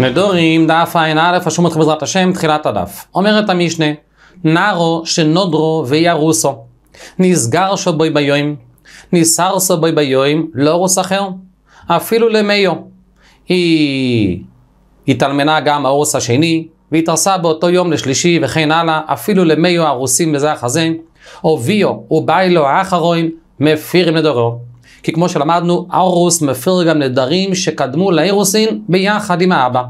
נדורים, דף ע"א, השום אותך בעזרת השם, תחילת הדף. אומרת המשנה, נרו שנודרו וירוסו. נסגר שבוי ביום, נסר שבוי ביום, לא רוס אחר, אפילו למיו. היא התאלמנה גם האורס השני, והתארסה באותו יום לשלישי וכן הלאה, אפילו למיו הרוסים בזה אחזה, הוביו וביילו האחרון, מפירים לדורו. כי כמו שלמדנו, אורוס מפר גם נדרים שקדמו לאירוסין ביחד עם האבא.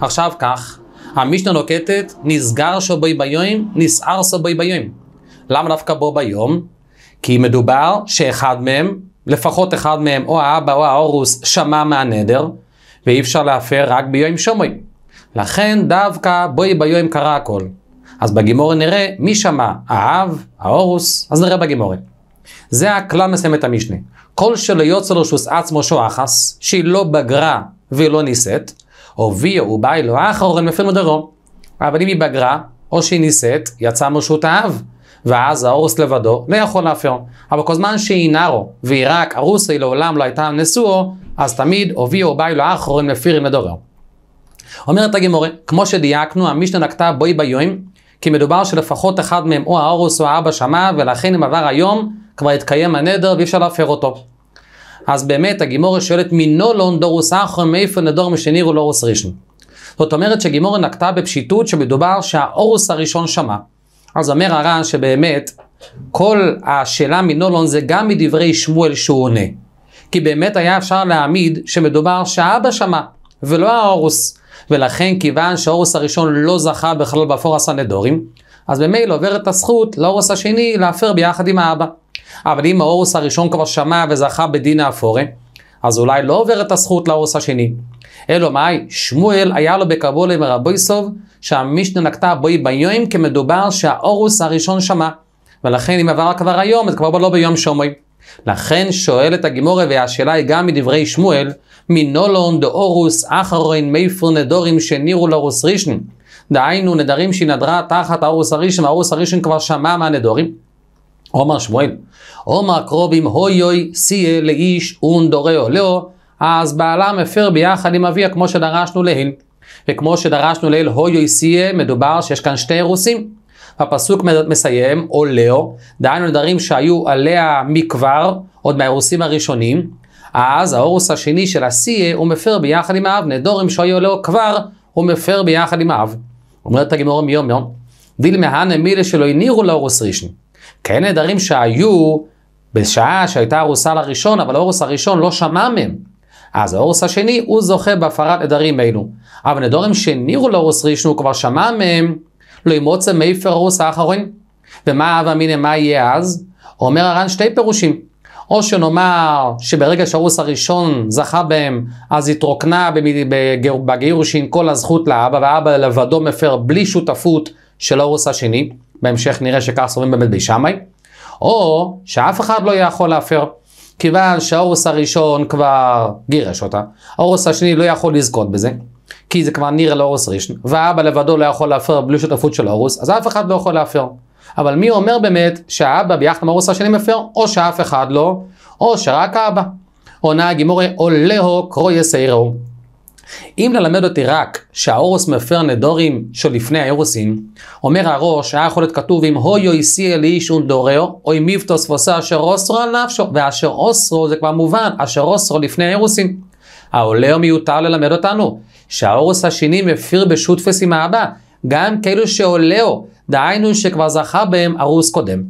עכשיו כך, המשנה נוקטת, נסגר שבוי ביום, נסער שבוי ביום. למה דווקא בו ביום? כי מדובר שאחד מהם, לפחות אחד מהם, או האבא או האורוס, שמע מהנדר, ואי אפשר להפר רק ביום שומוי. לכן דווקא בוי ביום קרה הכל. אז בגימורי נראה מי שמע, האב, האורוס, אז נראה בגימורי. זה הכלל מסיים את המשנה. כל שלא יוצא שוס עצמו שואחס, שהיא לא בגרה והיא לא נישאת, הוביאו ובאי לו אחרון מפיר מדרו. אבל אם היא בגרה, או שהיא נישאת, יצא מרשות האב. ואז האורס לבדו לא יכול להפר. אבל כל זמן שהיא נרו, והיא רק ארוסי לעולם לא הייתה נשואו, אז תמיד הוביאו באי לו אחרון מפירים מדרו. אומרת הגמורה, כמו שדייקנו, המשנה נקטה בואי ביום, כי מדובר שלפחות אחד מהם או האורוס או האבא שמע, ולכן אם עבר היום, כבר התקיים הנדר ואי אפשר להפר אותו. אז באמת הגימורה שואלת מנולון דורוס אחרון מאיפה נדור משנירו לאורוס ראשון. זאת אומרת שגימורה נקטה בפשיטות שמדובר שהאורוס הראשון שמע. אז אומר הר"ן שבאמת כל השאלה מנולון זה גם מדברי שמואל שהוא עונה. כי באמת היה אפשר להעמיד שמדובר שהאבא שמע ולא האורוס. ולכן כיוון שהאורוס הראשון לא זכה בכלל באפור הסנהדורים, אז במילא עוברת הזכות לאורוס השני להפר ביחד עם האבא. אבל אם האורוס הראשון כבר שמע וזכה בדין האפורה, אז אולי לא עובר את הזכות לאורוס השני. אלו מאי, שמואל היה לו בקבול עם בקבולה מרבויסוב, שהמשנה נקטה בוי ביום כמדובר שהאורוס הראשון שמע. ולכן אם עבר כבר היום, אז כבר לא ביום שומוי. לכן שואלת הגימורי, והשאלה היא גם מדברי שמואל, מנולון דה דאורוס אחרון מייפר נדורים שנירו לאורוס רישן. דהיינו נדרים שהיא נדרה תחת האורוס הראשון, והאורוס הראשון כבר שמע מהנדורים. אומר שמואל, אומר קרובים הוי הוי סייה לאיש און ונדורהו לאו, אז בעלה מפר ביחד עם אביה כמו שדרשנו לעיל. וכמו שדרשנו לעיל הוי סייה, מדובר שיש כאן שתי אירוסים. הפסוק מסיים, או לאו, דהיינו נדרים שהיו עליה מכבר, עוד מהאירוסים הראשונים, אז האורוס השני של הסייה הוא מפר ביחד עם האב, נדורים שהיו לאו כבר, הוא מפר ביחד עם האב. אומרת הגמור מיום יום, דיל מהנה מילה שלא הנירו לאורוס ראשון. כאלה כן נדרים שהיו בשעה שהייתה ארוסה לראשון, אבל האורס הראשון לא שמע מהם. אז האורס השני, הוא זוכה בהפרת נדרים אלו. אבל נדורים שנירו לאורס ראשון, הוא כבר שמע מהם, לא ימוצא מאיפר אורוס האחרון. ומה אבא מיניה, מה יהיה אז? אומר הר"ן שתי פירושים. או שנאמר שברגע שהרוס הראשון זכה בהם, אז התרוקנה בגירושין כל הזכות לאבא, והאבא לבדו מפר בלי שותפות של הרוס השני. בהמשך נראה שכך סוברים באמת בי שמאי, או שאף אחד לא יכול להפר, כיוון שהאורוס הראשון כבר גירש אותה, האורוס השני לא יכול לזכות בזה, כי זה כבר נראה לאורוס ראשון, והאבא לבדו לא יכול להפר בלי שותפות של האורוס, אז אף אחד לא יכול להפר. אבל מי אומר באמת שהאבא ביחד עם האורוס השני מפר, או שאף אחד לא, או שרק האבא. עונה הגימורי, או להו קרויס אירו. אם ללמד אותי רק שהאורוס מפר נדורים שלפני האירוסין, אומר הראש, היה אה, יכול להיות כתוב אם הויו איסי אל איש ונדוריו, או אם מיבטוס פוסה אשר אוסרו על נפשו, ואשר אוסרו זה כבר מובן, אשר אוסרו לפני האירוסין. העולה מיותר ללמד אותנו, שהאורוס השני מפיר בשותפס עם האבא, גם כאילו שעולהו, דהיינו שכבר זכה בהם ארוס קודם.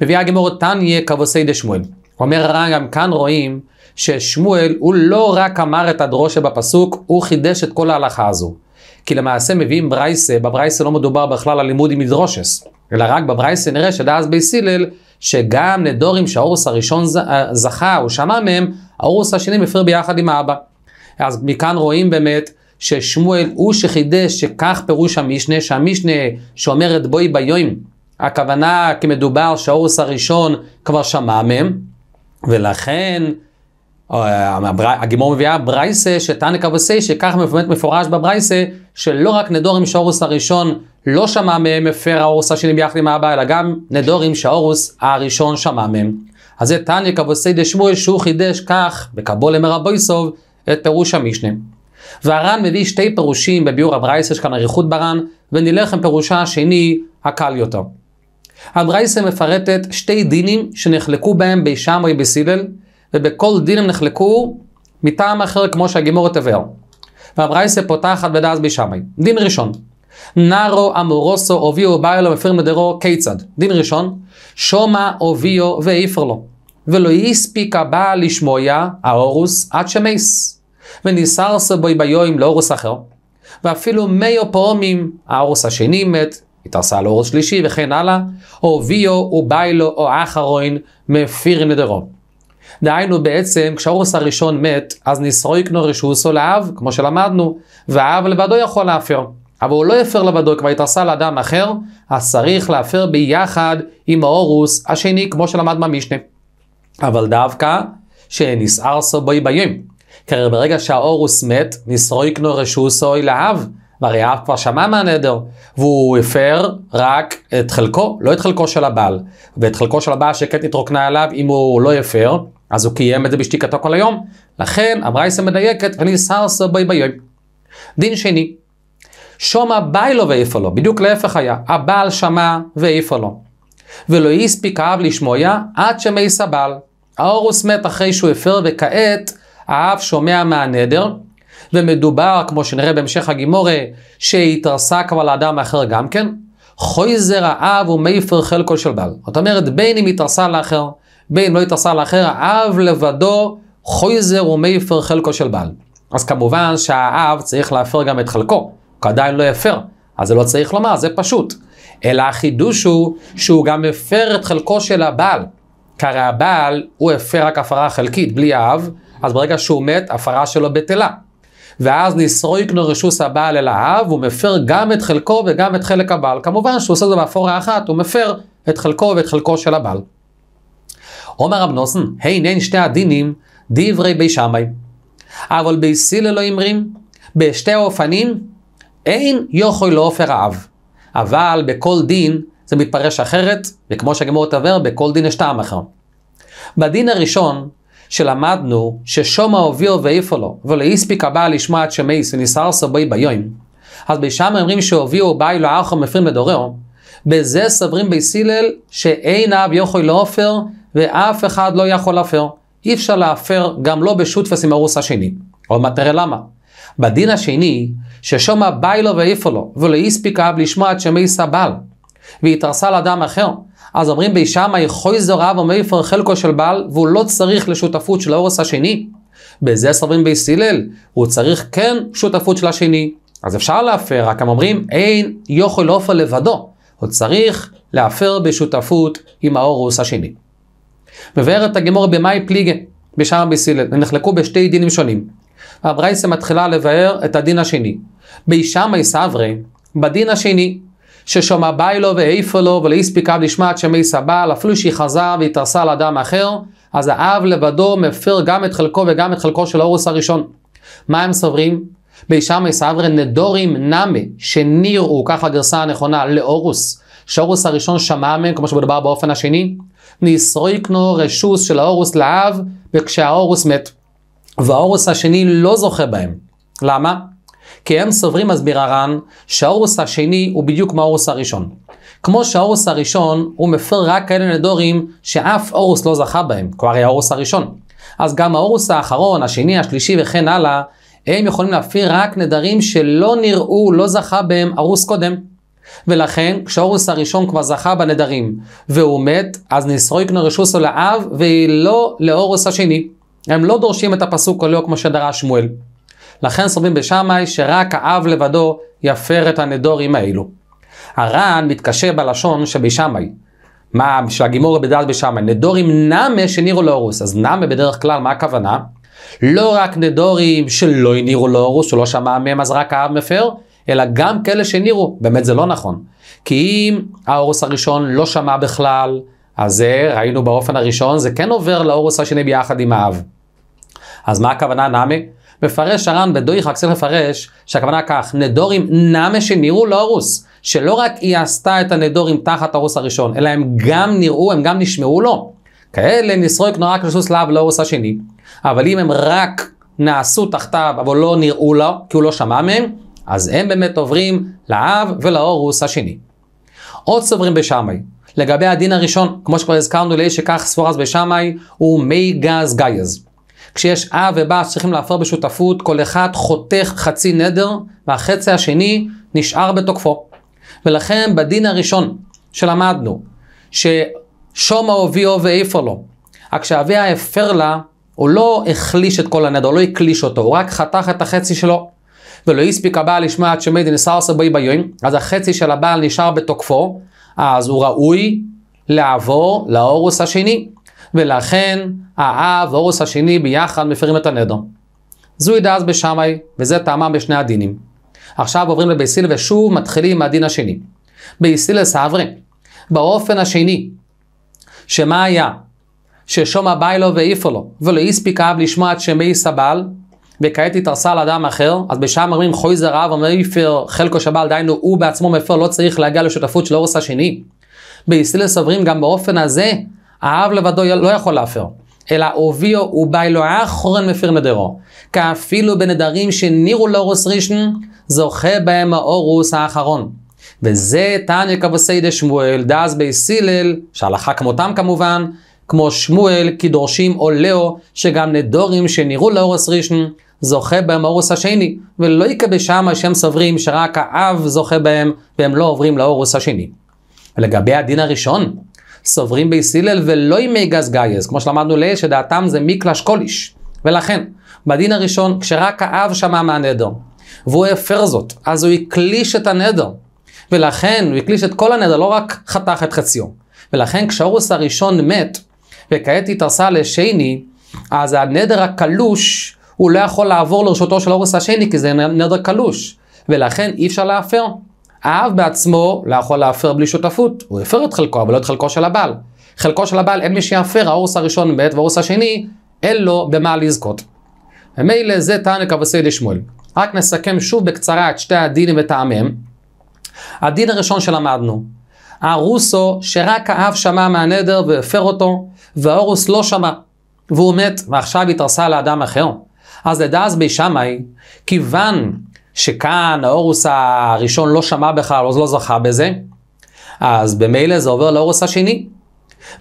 מביאה הגמור תניה כבוסי דשמואל. אומר הרע גם כאן רואים ששמואל הוא לא רק אמר את הדרושה בפסוק, הוא חידש את כל ההלכה הזו. כי למעשה מביאים ברייסה, בברייסה לא מדובר בכלל על לימוד עם מדרושס, אלא רק בברייסה נראה שדאז בי סילל, שגם לדורים שהאורס הראשון אה, זכה או שמע מהם, האורס השני מפר ביחד עם האבא. אז מכאן רואים באמת ששמואל הוא שחידש שכך פירוש המשנה, שהמשנה שאומרת בואי ביואים, הכוונה כי מדובר שהאורס הראשון כבר שמע מהם, ולכן אה, הגימור מביאה ברייסה שתנקה וסיישה, שכך באמת מפורש בברייסה, שלא רק נדורים שהאורוס הראשון לא שמע מהם, הפר האורוס השני ביחד עם האבא, אלא גם נדורים שהאורוס הראשון שמע מהם. אז זה תנקה וסיידה דשמואל שהוא חידש כך, בקבולה מרבויסוב, את פירוש המשנה. והר"ן מביא שתי פירושים בביאור הברייסה, יש כאן אריכות בר"ן, ונלך עם פירושה השני, הקל יותר. הברייסה מפרטת שתי דינים שנחלקו בהם בישמרי בסילל, ובכל דין הם נחלקו מטעם אחר כמו שהגימורת תבאר. והברייסה פותחת בדאז בישמי. דין ראשון, נרו אמורוסו אוביו ובאילו מפיר מדרו כיצד. דין ראשון, שומע אוביו ואיפר לו. ולא הספיק הבעל לשמויה האורוס עד שמייס. וניסרסו בוי ביואים לאורוס אחר. ואפילו מאיו פעומים, האורוס השני מת, התארסה על שלישי וכן הלאה. אוביו ובאילו או אחרוין מפיר נדרו. דהיינו בעצם, כשהאורס הראשון מת, אז נשרו יקנו רשוסו לאב, כמו שלמדנו, והאב לבדו יכול להפר. אבל הוא לא הפר לבדו, כבר התרסה לאדם אחר, אז צריך להפר ביחד עם האורוס השני, כמו שלמד במשנה. אבל דווקא שנסער סובוי ביום. כי ברגע שהאורוס מת, נסרויקנו רשוסוי להב. והרי האב כבר שמע מהנדר, והוא הפר רק את חלקו, לא את חלקו של הבעל. ואת חלקו של הבעל שקט התרוקנה עליו, אם הוא לא הפר, אז הוא קיים את זה בשתיקתו כל היום. לכן הברייסה מדייקת ונשאר סבי ביום. דין שני, שומע באי לו ואיפה לו, בדיוק להפך היה, הבעל שמע ואיפה לו. ולא הספיק האב לשמויה עד שמי סבל. האורוס מת אחרי שהוא הפר וכעת האב שומע מהנדר. ומדובר, כמו שנראה בהמשך הגימורי, שהתרסה כבר לאדם אחר גם כן. חויזר האב ומי ומייפר חלקו של בעל. זאת אומרת, בין אם התרסה לאחר, בין לא יתעשה לאחר, האב לבדו חויזר ומייפר חלקו של בעל. אז כמובן שהאב צריך להפר גם את חלקו, הוא עדיין לא יפר, אז זה לא צריך לומר, זה פשוט. אלא החידוש הוא שהוא גם הפר את חלקו של הבעל. כי הרי הבעל הוא הפר רק הפרה חלקית, בלי האב, אז ברגע שהוא מת, הפרה שלו בטלה. ואז נסרויקנו רשוס הבעל אל האב, הוא מפר גם את חלקו וגם את חלק הבעל. כמובן שהוא עושה את זה באפורה אחת, הוא מפר את חלקו ואת חלקו של הבעל. אומר רב נוסן, הינן שתי הדינים, דברי בי שמאי. אבל ביסיל לא אמרים, בשתי האופנים, אין יוכל לאופר אב. אבל בכל דין זה מתפרש אחרת, וכמו שהגמור תעבר, בכל דין יש טעם אחר. בדין הראשון, שלמדנו ששומע הוביל ואיפה לו, ולא הספיק הבא לשמוע את שמי סניסר סבוי ביום, אז בשם אומרים שהוביל באי לו אחר מפרים לדורהו, בזה סברים בי סילל שאין אב יוכל לאופר, ואף אחד לא יכול להפר. אי אפשר להפר גם לא בשותפס עם הרוס השני. עוד מעט תראה למה. בדין השני, ששומע באי לו ואיפה לו, ולא הספיק האב לשמוע את שמי סבל, והתארסה לאדם אחר, אז אומרים בי בישמעי חויזר אב ומאיפה חלקו של בעל, והוא לא צריך לשותפות של ההורס השני. בזה סוברים בי סילל, הוא צריך כן שותפות של השני. אז אפשר להפר, רק הם אומרים, אין יוכל עופר לבדו, הוא צריך להפר בשותפות עם האורוס השני. מבארת הגמור במאי פליגה בשער בסילל, הם נחלקו בשתי דינים שונים. הברייסה מתחילה לבאר את הדין השני. בישמי סברי, בדין השני, ששומע באי לו ואיפה לו ולא הספיקה את שמי סבל, אפילו שהיא חזר והתרסה על אדם אחר, אז האב לבדו מפר גם את חלקו וגם את חלקו של האורוס הראשון. מה הם סוברים? בישמי סברי נדורים נמי, שנראו, כך הגרסה הנכונה, לאורוס, שהאורוס הראשון שמע מהם, כמו שמדובר באופן השני, נישריקנו רשוס של האורוס לאב, וכשהאורוס מת. והאורוס השני לא זוכה בהם. למה? כי הם סוברים, מסביר הר"ן, שהאורוס השני הוא בדיוק כמו האורוס הראשון. כמו שהאורוס הראשון, הוא מפר רק כאלה נדורים שאף אורוס לא זכה בהם, כבר היה האורוס הראשון. אז גם האורוס האחרון, השני, השלישי וכן הלאה, הם יכולים להפיר רק נדרים שלא נראו, לא זכה בהם ארוס קודם. ולכן כשהורוס הראשון כבר זכה בנדרים והוא מת, אז נסרויקנו רשוסו לאב והיא לא לאורוס השני. הם לא דורשים את הפסוק כולו כמו שדרש שמואל. לכן סובבים בשמאי שרק האב לבדו יפר את הנדורים האלו. הר"ן מתקשה בלשון שבשמאי. מה, של הגימור בדעת בשמאי, נדורים נאמה שנירו לאורוס. אז נאמה בדרך כלל, מה הכוונה? לא רק נדורים שלא הנירו לאורוס, שלא שמע מהם אז רק האב מפר, אלא גם כאלה שנירו, באמת זה לא נכון. כי אם האורוס הראשון לא שמע בכלל, אז זה, ראינו באופן הראשון, זה כן עובר לאורוס השני ביחד עם האב. אז מה הכוונה נמי? מפרש הר"ן בדוי צריך מפרש, שהכוונה כך, נדורים נמה שנירו לאורוס, שלא רק היא עשתה את הנדורים תחת האורוס הראשון, אלא הם גם נראו, הם גם נשמעו לו. כאלה נסרוק נורא כשסוס להב לאורוס השני, אבל אם הם רק נעשו תחתיו אבל לא נראו לו, כי הוא לא שמע מהם, אז הם באמת עוברים לאב ולאורוס השני. עוד סוברים בשמאי, לגבי הדין הראשון, כמו שכבר הזכרנו לאיש שכך ספורס בשמאי, הוא מי גז גייז. כשיש אב ובת שצריכים להפר בשותפות, כל אחד חותך חצי נדר, והחצי השני נשאר בתוקפו. ולכן בדין הראשון שלמדנו, ששומה הביאו ואיפה לו, רק כשאביה הפר לה, הוא לא החליש את כל הנדר, הוא לא הקליש אותו, הוא רק חתך את החצי שלו. ולא הספיק הבעל לשמוע עד שמדין סרסה בוי ביום, אז החצי של הבעל נשאר בתוקפו, אז הוא ראוי לעבור לאורוס השני, ולכן האב והאורוס השני ביחד מפרים את הנדר. זוהי דאז בשמאי, וזה טעמם בשני הדינים. עכשיו עוברים לבייסיל ושוב מתחילים עם הדין השני. בייסיל סברי, באופן השני, שמה היה? ששום אביילו ואיפה לו, ולא הספיק אב לשמוע עד שמי סבל, וכעת התארסה על אדם אחר, אז בשעה אומרים חוי זרעב ומפר חלקו שבעל, דהיינו הוא בעצמו מפר, לא צריך להגיע לשותפות של אורס השני. בישראל סוברים גם באופן הזה, האב לבדו לא יכול להפר. אלא אוביו ובאילו אחרון מפיר נדרו. כאפילו בנדרים שנירו לאורס רישן, זוכה בהם האורוס האחרון. וזה תניא כבוסי דה שמואל, דאז בי סילל, שהלכה כמותם כמובן, כמו שמואל, כי דורשים עולהו, שגם נדורים שנראו לאורס רישן, זוכה בהם האורוס השני, ולא שם שהם סוברים שרק האב זוכה בהם, והם לא עוברים לאורוס השני. ולגבי הדין הראשון, סוברים בייס הלל ולא ימי גז גייס, כמו שלמדנו לעיל, שדעתם זה מקלש קוליש. ולכן, בדין הראשון, כשרק האב שמע מהנדר, והוא הפר זאת, אז הוא הקליש את הנדר. ולכן הוא הקליש את כל הנדר, לא רק חתך את חציו. ולכן כשהאורוס הראשון מת, וכעת התארסה לשני, אז הנדר הקלוש הוא לא יכול לעבור לרשותו של האורס השני, כי זה נדר קלוש, ולכן אי אפשר להפר. האב בעצמו לא יכול להפר בלי שותפות, הוא הפר את חלקו, אבל לא את חלקו של הבעל. חלקו של הבעל אין מי שיפר, האורס הראשון ב' והאורס השני, אין לו במה לזכות. ומילא זה טען תענק אבסי דשמואל. רק נסכם שוב בקצרה את שתי הדינים וטעמיהם. הדין הראשון שלמדנו, הרוסו שרק האב שמע מהנדר והפר אותו, והאורוס לא שמע, והוא מת, ועכשיו התרסה לאדם אחר. אז לדעז בי שמאי, כיוון שכאן האורוס הראשון לא שמע בכלל, אז לא זכה בזה, אז במילא זה עובר לאורוס השני.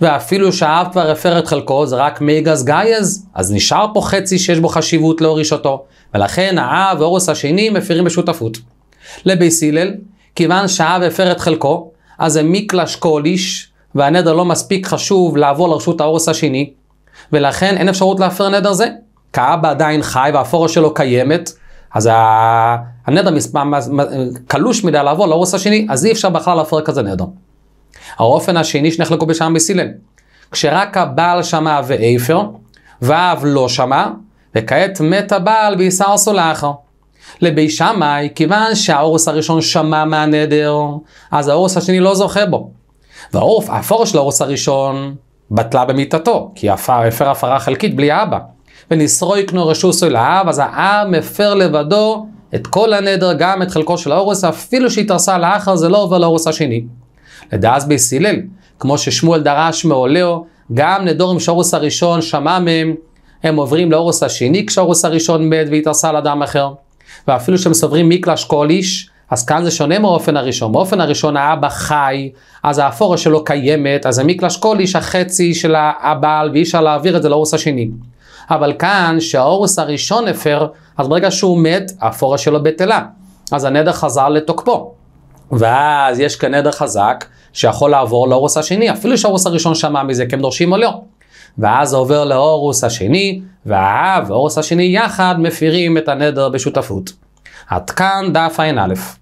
ואפילו שהאב כבר הפר את חלקו, זה רק מי גז גייז, אז נשאר פה חצי שיש בו חשיבות להוריש אותו, ולכן האב והאורוס השני מפירים בשותפות. לביס הלל, כיוון שהאב הפר את חלקו, אז זה מיקלש קוליש, והנדר לא מספיק חשוב לעבור לרשות האורוס השני, ולכן אין אפשרות להפר נדר זה. כאבא עדיין חי והאפורה שלו קיימת, אז הנדר קלוש מדי לעבור לאורס השני, אז אי אפשר בכלל להפרק כזה נדר. האופן השני שנחלקו בשם בסילן, כשרק הבעל שמע ואיפר, ואב לא שמע, וכעת מת הבעל בישר סולחר. לבי שמאי, כיוון שהאורס הראשון שמע מהנדר, אז האורס השני לא זוכה בו. והאפור של האורס הראשון בטלה במיטתו, כי הפר הפרה חלקית בלי אבא. ונסרויקנו רשוסוי לעב, אז העם מפר לבדו את כל הנדר, גם את חלקו של האורוס, אפילו שהתרסה לאחר זה לא עובר לאורוס השני. לדאז בייס הלל, כמו ששמואל דרש מעולהו, גם נדורים שהאורוס הראשון שמע מהם, הם עוברים לאורוס השני כשהאורוס הראשון מת והתרסה לאדם אחר. ואפילו שהם סוברים מקלש כל איש, אז כאן זה שונה מאופן הראשון. באופן הראשון האבא חי, אז האפורה שלו קיימת, אז המקלש כל איש החצי של הבעל ואי אפשר להעביר את זה לאורוס השני. אבל כאן, שהאורוס הראשון הפר, אז ברגע שהוא מת, האפורה שלו בטלה. אז הנדר חזר לתוקפו. ואז יש כאן נדר חזק שיכול לעבור לאורוס השני, אפילו שהאורוס הראשון שמע מזה כי הם דורשים או לא. ואז זה עובר לאורוס השני, והאב והאורוס השני יחד מפירים את הנדר בשותפות. עד כאן דף ע"א.